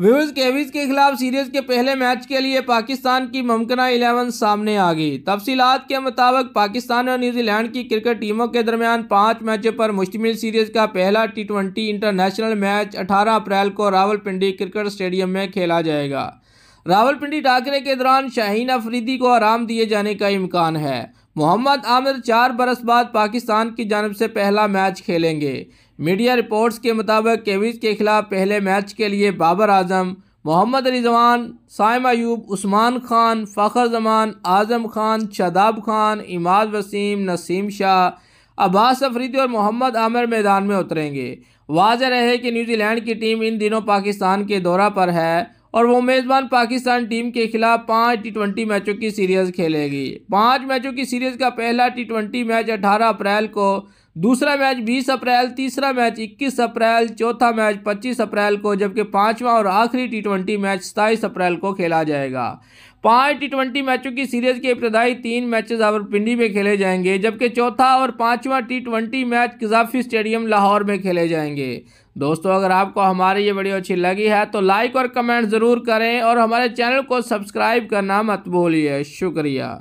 विविज केविज के खिलाफ सीरीज के पहले मैच के लिए पाकिस्तान की मुमकिना इलेवन सामने आ गई तफसी के मुताबिक पाकिस्तान और न्यूजीलैंड की क्रिकेट टीमों के दरमियान पाँच मैचों पर मुश्तमिल सीरीज का पहला टी ट्वेंटी इंटरनेशनल मैच अठारह अप्रैल को रावलपिंडी क्रिकेट स्टेडियम में खेला जाएगा रावलपिंडी टाकरे के दौरान शाहीन अफरीदी को आराम दिए जाने का इम्कान है मोहम्मद आमिर चार बरस बाद पाकिस्तान की जानब से पहला मैच खेलेंगे मीडिया रिपोर्ट्स के मुताबिक केविज के खिलाफ पहले मैच के लिए बाबर आजम मोहम्मद रिजवान साइम अयूब उस्मान खान फ़खर जमान आजम खान शदाब खान इमाद वसीम नसीम शाह अब्बास अफरीदी और मोहम्मद आमिर मैदान में उतरेंगे वाज रहे कि न्यूजीलैंड की टीम इन दिनों पाकिस्तान के दौरा पर है और वो मेज़बान पाकिस्तान टीम के खिलाफ पाँच टी ट्वेंटी मैचों की सीरीज़ खेलेगी पाँच मैचों की सीरीज़ का पहला टी ट्वेंटी मैच अठारह अप्रैल को दूसरा मैच 20 अप्रैल तीसरा मैच 21 अप्रैल चौथा मैच 25 अप्रैल को जबकि पांचवा और आखिरी टी मैच सताईस अप्रैल को खेला जाएगा पांच टी ट्वेंटी मैचों की सीरीज के इब्तदाई तीन मैचेस आवरपिंडी में खेले जाएंगे जबकि चौथा और पांचवा T twenty match Gaddafi stadium Lahore में खेले जाएंगे दोस्तों अगर आपको हमारी ये वीडियो अच्छी लगी है तो लाइक और कमेंट ज़रूर करें और हमारे चैनल को सब्सक्राइब करना मत भूलिए शुक्रिया